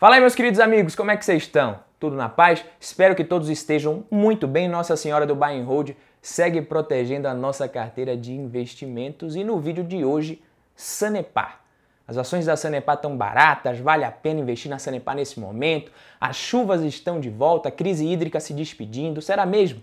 Fala aí, meus queridos amigos, como é que vocês estão? Tudo na paz? Espero que todos estejam muito bem. Nossa Senhora do Buy and Hold segue protegendo a nossa carteira de investimentos e no vídeo de hoje, Sanepar. As ações da Sanepar estão baratas, vale a pena investir na Sanepar nesse momento. As chuvas estão de volta, a crise hídrica se despedindo. Será mesmo?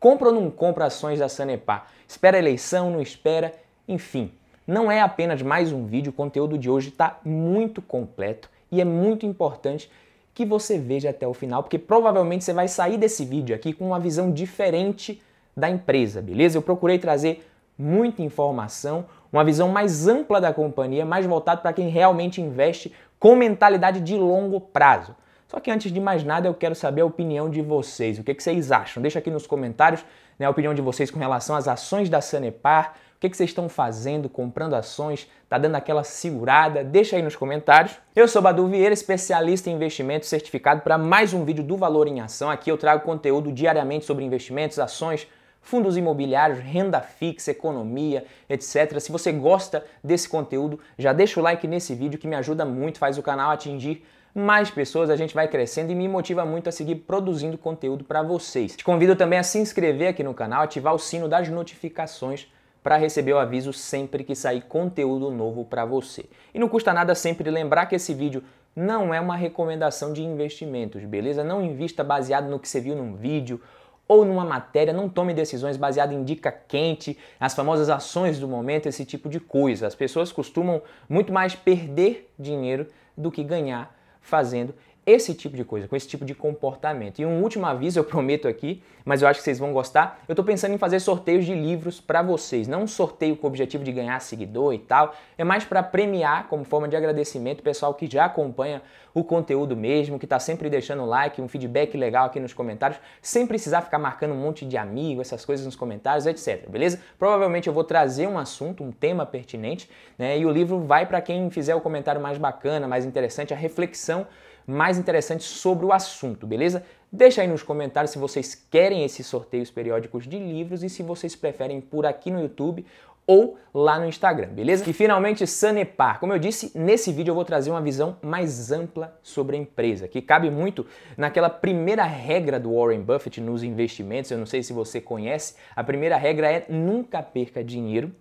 Compra ou não compra ações da Sanepar? Espera a eleição, não espera? Enfim, não é apenas mais um vídeo, o conteúdo de hoje está muito completo e é muito importante que você veja até o final, porque provavelmente você vai sair desse vídeo aqui com uma visão diferente da empresa, beleza? Eu procurei trazer muita informação, uma visão mais ampla da companhia, mais voltada para quem realmente investe com mentalidade de longo prazo. Só que antes de mais nada, eu quero saber a opinião de vocês. O que, que vocês acham? Deixa aqui nos comentários né, a opinião de vocês com relação às ações da Sanepar, o que, vocês estão fazendo, comprando ações? Tá dando aquela segurada? Deixa aí nos comentários. Eu sou Badu Vieira, especialista em investimentos certificado para mais um vídeo do Valor em Ação. Aqui eu trago conteúdo diariamente sobre investimentos, ações, fundos imobiliários, renda fixa, economia, etc. Se você gosta desse conteúdo, já deixa o like nesse vídeo que me ajuda muito, faz o canal atingir mais pessoas, a gente vai crescendo e me motiva muito a seguir produzindo conteúdo para vocês. Te convido também a se inscrever aqui no canal, ativar o sino das notificações para receber o aviso sempre que sair conteúdo novo para você. E não custa nada sempre lembrar que esse vídeo não é uma recomendação de investimentos, beleza? Não invista baseado no que você viu num vídeo ou numa matéria, não tome decisões baseadas em dica quente, as famosas ações do momento, esse tipo de coisa. As pessoas costumam muito mais perder dinheiro do que ganhar fazendo esse tipo de coisa, com esse tipo de comportamento. E um último aviso, eu prometo aqui, mas eu acho que vocês vão gostar. Eu estou pensando em fazer sorteios de livros para vocês, não um sorteio com o objetivo de ganhar seguidor e tal, é mais para premiar como forma de agradecimento o pessoal que já acompanha o conteúdo mesmo, que está sempre deixando like, um feedback legal aqui nos comentários, sem precisar ficar marcando um monte de amigo, essas coisas nos comentários, etc. Beleza? Provavelmente eu vou trazer um assunto, um tema pertinente, né? E o livro vai para quem fizer o comentário mais bacana, mais interessante, a reflexão mais interessantes sobre o assunto, beleza? Deixa aí nos comentários se vocês querem esses sorteios periódicos de livros e se vocês preferem por aqui no YouTube ou lá no Instagram, beleza? E finalmente, Sanepar. Como eu disse, nesse vídeo eu vou trazer uma visão mais ampla sobre a empresa, que cabe muito naquela primeira regra do Warren Buffett nos investimentos. Eu não sei se você conhece, a primeira regra é nunca perca dinheiro.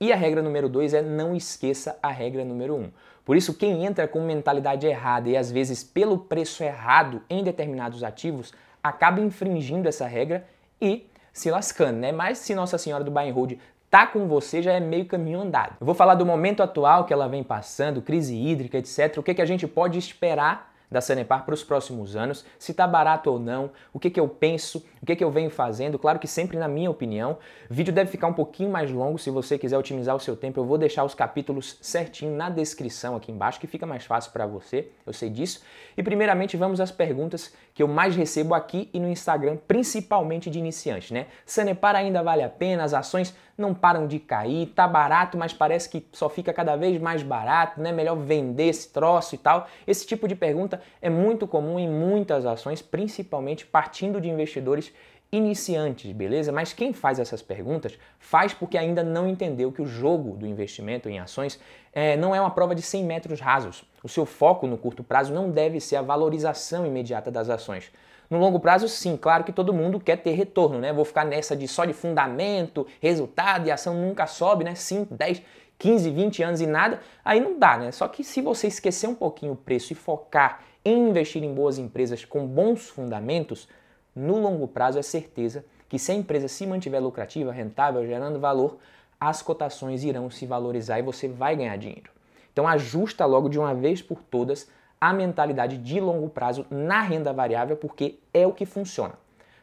E a regra número dois é não esqueça a regra número Um. Por isso, quem entra com mentalidade errada e às vezes pelo preço errado em determinados ativos, acaba infringindo essa regra e se lascando, né? Mas se Nossa Senhora do Buy and Hold tá com você, já é meio caminho andado. Eu vou falar do momento atual que ela vem passando, crise hídrica, etc. O que, que a gente pode esperar da Sanepar para os próximos anos, se está barato ou não, o que, que eu penso, o que, que eu venho fazendo, claro que sempre na minha opinião. O vídeo deve ficar um pouquinho mais longo se você quiser otimizar o seu tempo, eu vou deixar os capítulos certinho na descrição aqui embaixo, que fica mais fácil para você, eu sei disso. E primeiramente vamos às perguntas que eu mais recebo aqui e no Instagram, principalmente de iniciantes, né? Sanepar ainda vale a pena, as ações não param de cair, tá barato, mas parece que só fica cada vez mais barato, né? Melhor vender esse troço e tal. Esse tipo de pergunta é muito comum em muitas ações, principalmente partindo de investidores iniciantes, beleza? Mas quem faz essas perguntas faz porque ainda não entendeu que o jogo do investimento em ações é, não é uma prova de 100 metros rasos. O seu foco no curto prazo não deve ser a valorização imediata das ações. No longo prazo, sim, claro que todo mundo quer ter retorno, né? Vou ficar nessa de só de fundamento, resultado e ação nunca sobe, né? 5, 10, 15, 20 anos e nada, aí não dá, né? Só que se você esquecer um pouquinho o preço e focar investir em boas empresas com bons fundamentos, no longo prazo é certeza que se a empresa se mantiver lucrativa, rentável, gerando valor, as cotações irão se valorizar e você vai ganhar dinheiro. Então ajusta logo de uma vez por todas a mentalidade de longo prazo na renda variável, porque é o que funciona.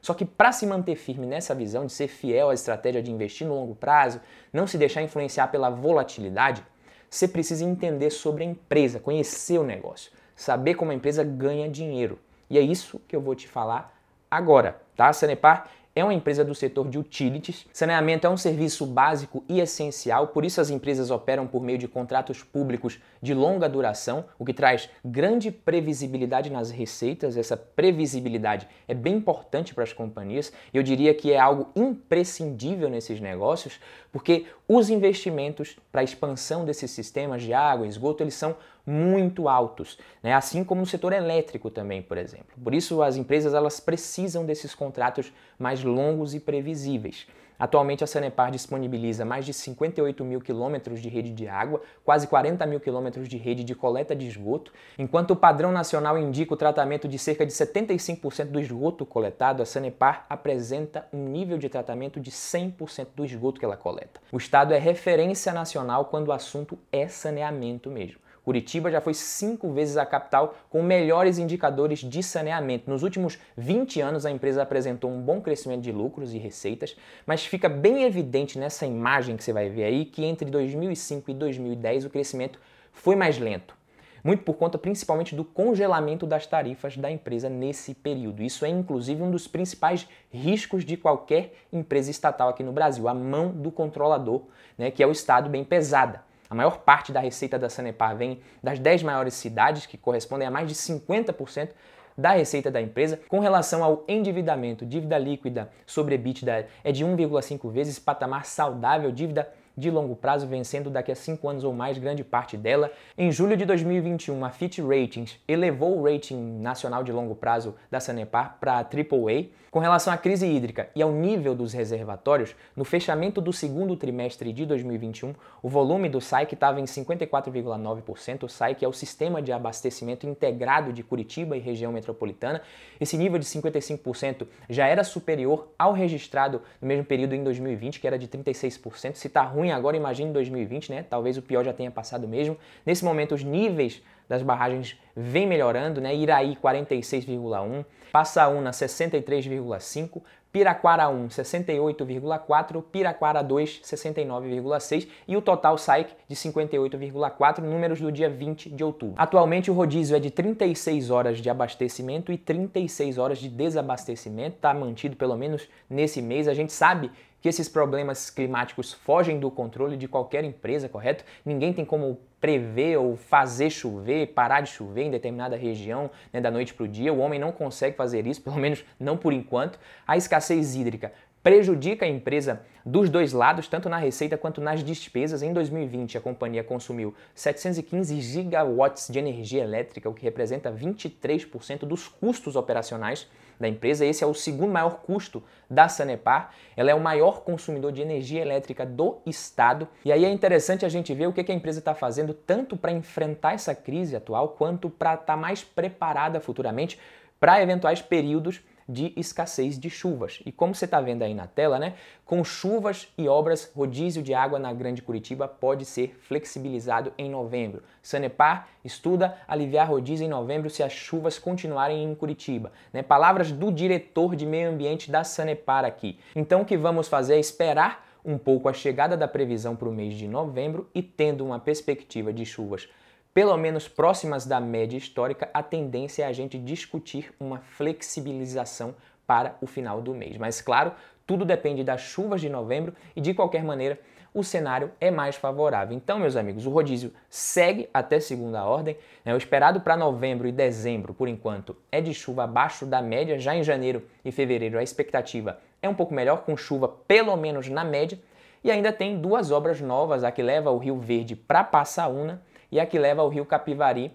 Só que para se manter firme nessa visão de ser fiel à estratégia de investir no longo prazo, não se deixar influenciar pela volatilidade, você precisa entender sobre a empresa, conhecer o negócio saber como a empresa ganha dinheiro. E é isso que eu vou te falar agora, tá? A Sanepar é uma empresa do setor de utilities. Saneamento é um serviço básico e essencial, por isso as empresas operam por meio de contratos públicos de longa duração, o que traz grande previsibilidade nas receitas. Essa previsibilidade é bem importante para as companhias. Eu diria que é algo imprescindível nesses negócios, porque os investimentos para a expansão desses sistemas de água e esgoto, eles são muito altos, né? assim como no setor elétrico também, por exemplo. Por isso as empresas elas precisam desses contratos mais longos e previsíveis. Atualmente a Sanepar disponibiliza mais de 58 mil quilômetros de rede de água, quase 40 mil quilômetros de rede de coleta de esgoto, enquanto o padrão nacional indica o tratamento de cerca de 75% do esgoto coletado, a Sanepar apresenta um nível de tratamento de 100% do esgoto que ela coleta. O estado é referência nacional quando o assunto é saneamento mesmo. Curitiba já foi cinco vezes a capital com melhores indicadores de saneamento. Nos últimos 20 anos, a empresa apresentou um bom crescimento de lucros e receitas, mas fica bem evidente nessa imagem que você vai ver aí que entre 2005 e 2010 o crescimento foi mais lento muito por conta principalmente do congelamento das tarifas da empresa nesse período. Isso é inclusive um dos principais riscos de qualquer empresa estatal aqui no Brasil, a mão do controlador, né, que é o Estado bem pesada. A maior parte da receita da Sanepar vem das 10 maiores cidades, que correspondem a mais de 50% da receita da empresa. Com relação ao endividamento, dívida líquida sobre EBITDA é de 1,5 vezes, patamar saudável, dívida de longo prazo, vencendo daqui a 5 anos ou mais grande parte dela. Em julho de 2021, a Fitch Ratings elevou o rating nacional de longo prazo da Sanepar para AAA com relação à crise hídrica e ao nível dos reservatórios, no fechamento do segundo trimestre de 2021, o volume do SAIC estava em 54,9%. O SAIC é o Sistema de Abastecimento Integrado de Curitiba e Região Metropolitana. Esse nível de 55% já era superior ao registrado no mesmo período em 2020, que era de 36%. Se está ruim agora, imagine 2020, né? Talvez o pior já tenha passado mesmo. Nesse momento, os níveis das barragens vem melhorando, né? Iraí 46,1, Passaúna 63,5, Piraquara 1 68,4, Piraquara 2 69,6 e o total SAIC de 58,4, números do dia 20 de outubro. Atualmente o rodízio é de 36 horas de abastecimento e 36 horas de desabastecimento, está mantido pelo menos nesse mês. A gente sabe que esses problemas climáticos fogem do controle de qualquer empresa, correto? Ninguém tem como prever ou fazer chover, parar de chover em determinada região né, da noite para o dia. O homem não consegue fazer isso, pelo menos não por enquanto. A escassez hídrica prejudica a empresa dos dois lados, tanto na receita quanto nas despesas. Em 2020, a companhia consumiu 715 gigawatts de energia elétrica, o que representa 23% dos custos operacionais da empresa. Esse é o segundo maior custo da Sanepar. Ela é o maior consumidor de energia elétrica do estado. E aí é interessante a gente ver o que a empresa está fazendo tanto para enfrentar essa crise atual quanto para estar tá mais preparada futuramente para eventuais períodos de escassez de chuvas. E como você está vendo aí na tela, né, com chuvas e obras, rodízio de água na Grande Curitiba pode ser flexibilizado em novembro. Sanepar estuda aliviar rodízio em novembro se as chuvas continuarem em Curitiba. Né? Palavras do diretor de meio ambiente da Sanepar aqui. Então o que vamos fazer é esperar um pouco a chegada da previsão para o mês de novembro e tendo uma perspectiva de chuvas pelo menos próximas da média histórica, a tendência é a gente discutir uma flexibilização para o final do mês. Mas claro, tudo depende das chuvas de novembro e de qualquer maneira o cenário é mais favorável. Então, meus amigos, o rodízio segue até segunda ordem. Né? O esperado para novembro e dezembro, por enquanto, é de chuva abaixo da média. Já em janeiro e fevereiro, a expectativa é um pouco melhor, com chuva pelo menos na média. E ainda tem duas obras novas, a que leva o Rio Verde para Passaúna e a que leva ao rio Capivari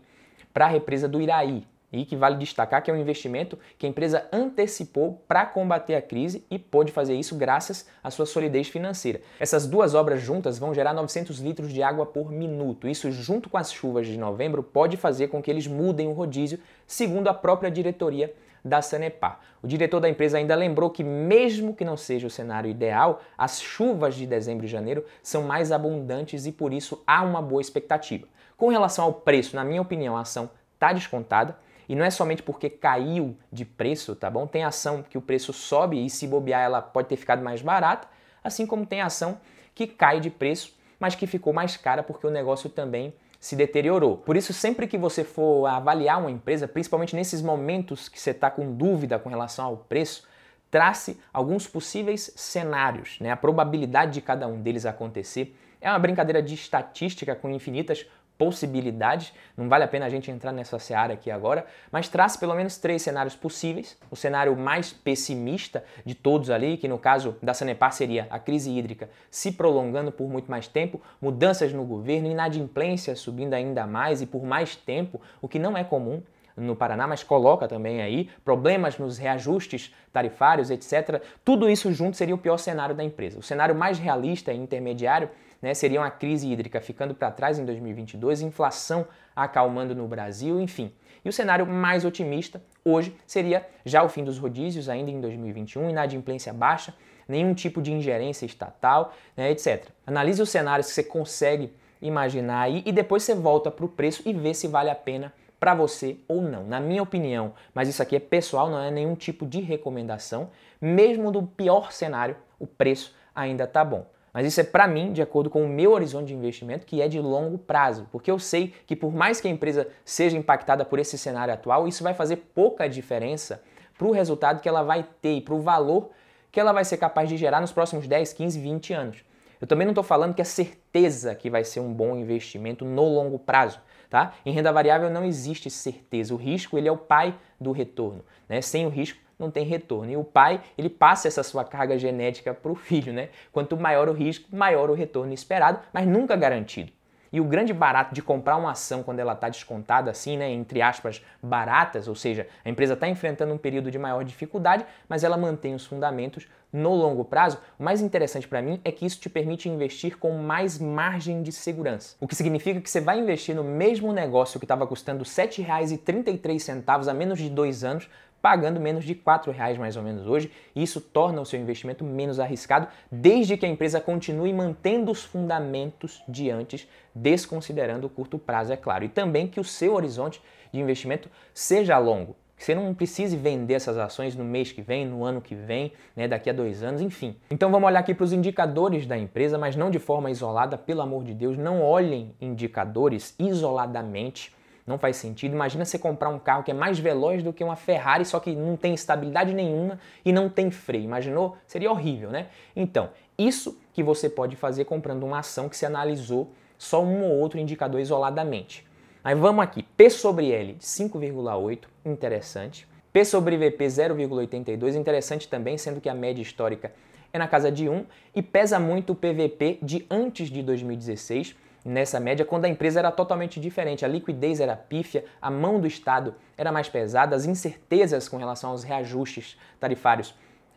para a represa do Iraí. E que vale destacar que é um investimento que a empresa antecipou para combater a crise e pôde fazer isso graças à sua solidez financeira. Essas duas obras juntas vão gerar 900 litros de água por minuto. Isso, junto com as chuvas de novembro, pode fazer com que eles mudem o rodízio, segundo a própria diretoria da Sanepar. O diretor da empresa ainda lembrou que, mesmo que não seja o cenário ideal, as chuvas de dezembro e janeiro são mais abundantes e por isso há uma boa expectativa. Com relação ao preço, na minha opinião, a ação está descontada. E não é somente porque caiu de preço, tá bom? Tem ação que o preço sobe e se bobear ela pode ter ficado mais barata, assim como tem ação que cai de preço, mas que ficou mais cara porque o negócio também se deteriorou. Por isso, sempre que você for avaliar uma empresa, principalmente nesses momentos que você está com dúvida com relação ao preço, trace alguns possíveis cenários, né? A probabilidade de cada um deles acontecer é uma brincadeira de estatística com infinitas possibilidades, não vale a pena a gente entrar nessa seara aqui agora, mas trace pelo menos três cenários possíveis. O cenário mais pessimista de todos ali, que no caso da Sanepar seria a crise hídrica se prolongando por muito mais tempo, mudanças no governo, inadimplência subindo ainda mais e por mais tempo, o que não é comum no Paraná, mas coloca também aí problemas nos reajustes tarifários, etc. Tudo isso junto seria o pior cenário da empresa. O cenário mais realista e intermediário né, seriam a crise hídrica ficando para trás em 2022, inflação acalmando no Brasil, enfim. E o cenário mais otimista hoje seria já o fim dos rodízios ainda em 2021, inadimplência baixa, nenhum tipo de ingerência estatal, né, etc. Analise os cenários que você consegue imaginar aí e depois você volta para o preço e vê se vale a pena para você ou não. Na minha opinião, mas isso aqui é pessoal, não é nenhum tipo de recomendação, mesmo do pior cenário, o preço ainda está bom. Mas isso é para mim, de acordo com o meu horizonte de investimento, que é de longo prazo, porque eu sei que por mais que a empresa seja impactada por esse cenário atual, isso vai fazer pouca diferença para o resultado que ela vai ter e para o valor que ela vai ser capaz de gerar nos próximos 10, 15, 20 anos. Eu também não estou falando que é certeza que vai ser um bom investimento no longo prazo, tá? Em renda variável não existe certeza. O risco ele é o pai do retorno, né? Sem o risco não tem retorno. E o pai, ele passa essa sua carga genética para o filho, né? Quanto maior o risco, maior o retorno esperado, mas nunca garantido. E o grande barato de comprar uma ação quando ela está descontada, assim, né, entre aspas, baratas, ou seja, a empresa está enfrentando um período de maior dificuldade, mas ela mantém os fundamentos no longo prazo. O mais interessante para mim é que isso te permite investir com mais margem de segurança. O que significa que você vai investir no mesmo negócio que estava custando R$ 7,33 há menos de dois anos pagando menos de R$ reais mais ou menos hoje, isso torna o seu investimento menos arriscado, desde que a empresa continue mantendo os fundamentos de antes, desconsiderando o curto prazo, é claro, e também que o seu horizonte de investimento seja longo. Que você não precise vender essas ações no mês que vem, no ano que vem, né, daqui a dois anos, enfim. Então vamos olhar aqui para os indicadores da empresa, mas não de forma isolada, pelo amor de Deus, não olhem indicadores isoladamente não faz sentido. Imagina você comprar um carro que é mais veloz do que uma Ferrari, só que não tem estabilidade nenhuma e não tem freio. Imaginou? Seria horrível, né? Então, isso que você pode fazer comprando uma ação que se analisou só um ou outro indicador isoladamente. Aí vamos aqui, P sobre L 5,8, interessante. P sobre VP 0,82, interessante também, sendo que a média histórica é na casa de 1 e pesa muito o PVP de antes de 2016, nessa média quando a empresa era totalmente diferente. A liquidez era pífia, a mão do Estado era mais pesada, as incertezas com relação aos reajustes tarifários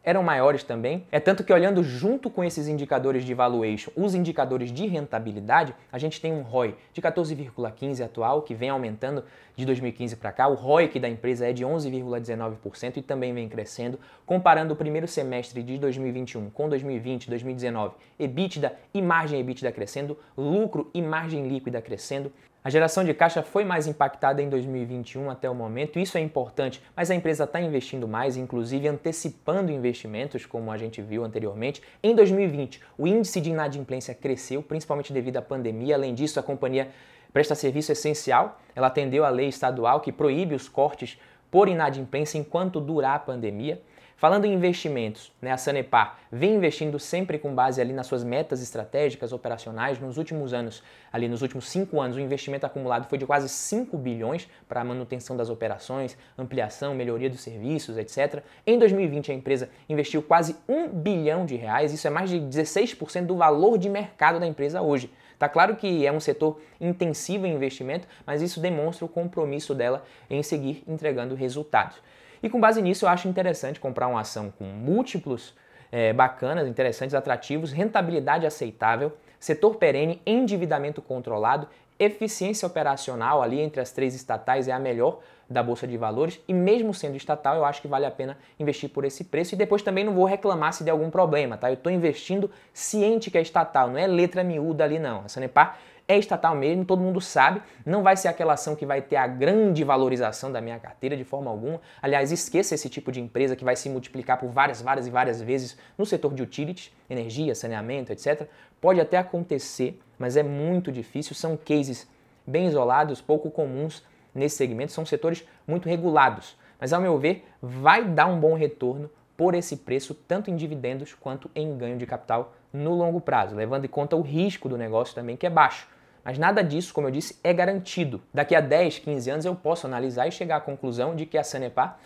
eram maiores também. É tanto que olhando junto com esses indicadores de valuation, os indicadores de rentabilidade, a gente tem um ROI de 14,15 atual, que vem aumentando de 2015 para cá. O ROI que da empresa é de 11,19% e também vem crescendo. Comparando o primeiro semestre de 2021 com 2020, 2019, EBITDA e margem EBITDA crescendo, lucro e margem líquida crescendo. A geração de caixa foi mais impactada em 2021 até o momento, isso é importante, mas a empresa está investindo mais, inclusive antecipando investimentos, como a gente viu anteriormente. Em 2020, o índice de inadimplência cresceu, principalmente devido à pandemia. Além disso, a companhia presta serviço essencial, ela atendeu a lei estadual que proíbe os cortes por inadimplência enquanto durar a pandemia. Falando em investimentos, né, a Sanepar vem investindo sempre com base ali nas suas metas estratégicas operacionais. Nos últimos anos, ali nos últimos cinco anos, o investimento acumulado foi de quase 5 bilhões para a manutenção das operações, ampliação, melhoria dos serviços, etc. Em 2020, a empresa investiu quase 1 bilhão de reais, isso é mais de 16% do valor de mercado da empresa hoje. Tá claro que é um setor intensivo em investimento, mas isso demonstra o compromisso dela em seguir entregando resultados. E com base nisso, eu acho interessante comprar uma ação com múltiplos é, bacanas, interessantes, atrativos, rentabilidade aceitável, setor perene, endividamento controlado, eficiência operacional ali entre as três estatais é a melhor da bolsa de valores e mesmo sendo estatal eu acho que vale a pena investir por esse preço e depois também não vou reclamar se der algum problema, tá? Eu estou investindo ciente que é estatal, não é letra miúda ali não. A Sanepar é estatal mesmo, todo mundo sabe, não vai ser aquela ação que vai ter a grande valorização da minha carteira de forma alguma. Aliás, esqueça esse tipo de empresa que vai se multiplicar por várias, várias e várias vezes no setor de utilities, energia, saneamento, etc. Pode até acontecer, mas é muito difícil, são cases bem isolados, pouco comuns nesse segmento, são setores muito regulados. Mas ao meu ver, vai dar um bom retorno por esse preço, tanto em dividendos quanto em ganho de capital no longo prazo, levando em conta o risco do negócio também, que é baixo. Mas nada disso, como eu disse, é garantido. Daqui a 10, 15 anos eu posso analisar e chegar à conclusão de que a Sanepar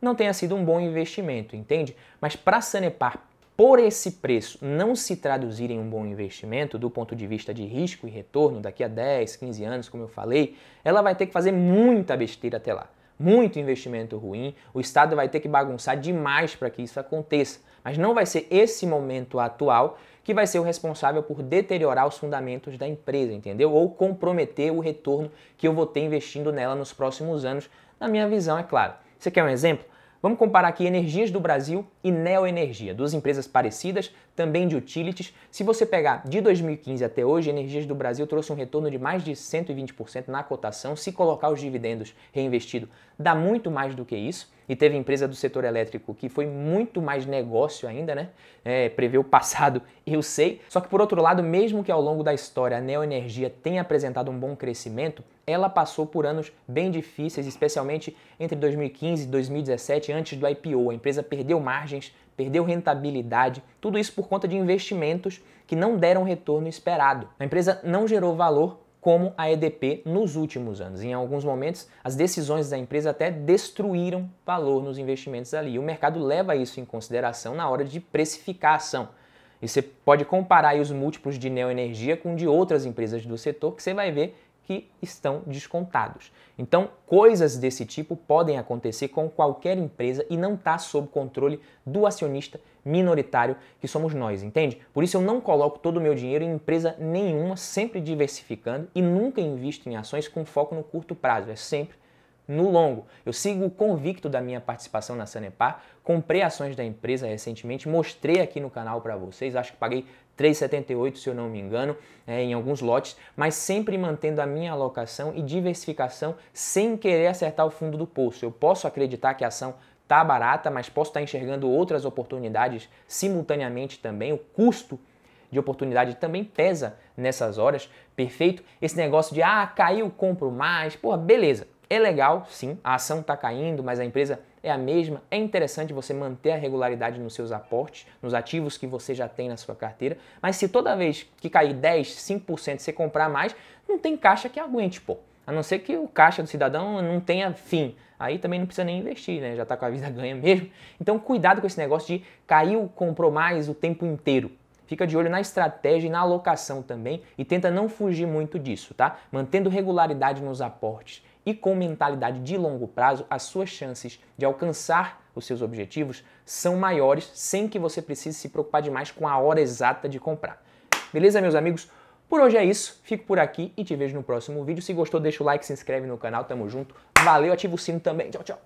não tenha sido um bom investimento, entende? Mas para a Sanepar, por esse preço, não se traduzir em um bom investimento do ponto de vista de risco e retorno daqui a 10, 15 anos, como eu falei, ela vai ter que fazer muita besteira até lá. Muito investimento ruim, o Estado vai ter que bagunçar demais para que isso aconteça. Mas não vai ser esse momento atual que vai ser o responsável por deteriorar os fundamentos da empresa, entendeu? Ou comprometer o retorno que eu vou ter investindo nela nos próximos anos, na minha visão, é claro. Você quer um exemplo? Vamos comparar aqui Energias do Brasil e Neoenergia, duas empresas parecidas, também de utilities. Se você pegar de 2015 até hoje, Energias do Brasil trouxe um retorno de mais de 120% na cotação. Se colocar os dividendos reinvestidos, dá muito mais do que isso e teve empresa do setor elétrico que foi muito mais negócio ainda, né? É, prever o passado, eu sei. Só que por outro lado, mesmo que ao longo da história a neoenergia tenha apresentado um bom crescimento, ela passou por anos bem difíceis, especialmente entre 2015 e 2017, antes do IPO. A empresa perdeu margens, perdeu rentabilidade, tudo isso por conta de investimentos que não deram o retorno esperado. A empresa não gerou valor como a EDP nos últimos anos. Em alguns momentos, as decisões da empresa até destruíram valor nos investimentos ali. E o mercado leva isso em consideração na hora de precificar a ação. E você pode comparar os múltiplos de Neoenergia com de outras empresas do setor que você vai ver que estão descontados. Então, coisas desse tipo podem acontecer com qualquer empresa e não está sob controle do acionista minoritário que somos nós, entende? Por isso eu não coloco todo o meu dinheiro em empresa nenhuma, sempre diversificando e nunca invisto em ações com foco no curto prazo, é sempre no longo. Eu sigo convicto da minha participação na Sanepar, comprei ações da empresa recentemente, mostrei aqui no canal para vocês, acho que paguei 3,78 se eu não me engano, é, em alguns lotes, mas sempre mantendo a minha alocação e diversificação sem querer acertar o fundo do poço. Eu posso acreditar que a ação tá barata, mas posso estar tá enxergando outras oportunidades simultaneamente também. O custo de oportunidade também pesa nessas horas, perfeito? Esse negócio de ah, caiu, compro mais, porra, beleza. É legal, sim, a ação tá caindo, mas a empresa é a mesma. É interessante você manter a regularidade nos seus aportes, nos ativos que você já tem na sua carteira. Mas se toda vez que cair 10, 5% você comprar mais, não tem caixa que aguente, pô. A não ser que o caixa do cidadão não tenha fim. Aí também não precisa nem investir, né? Já está com a vida ganha mesmo. Então cuidado com esse negócio de caiu, comprou mais o tempo inteiro. Fica de olho na estratégia e na alocação também e tenta não fugir muito disso, tá? Mantendo regularidade nos aportes e com mentalidade de longo prazo, as suas chances de alcançar os seus objetivos são maiores sem que você precise se preocupar demais com a hora exata de comprar. Beleza, meus amigos? Por hoje é isso, fico por aqui e te vejo no próximo vídeo. Se gostou, deixa o like, se inscreve no canal, tamo junto. Valeu, ativa o sino também. Tchau, tchau.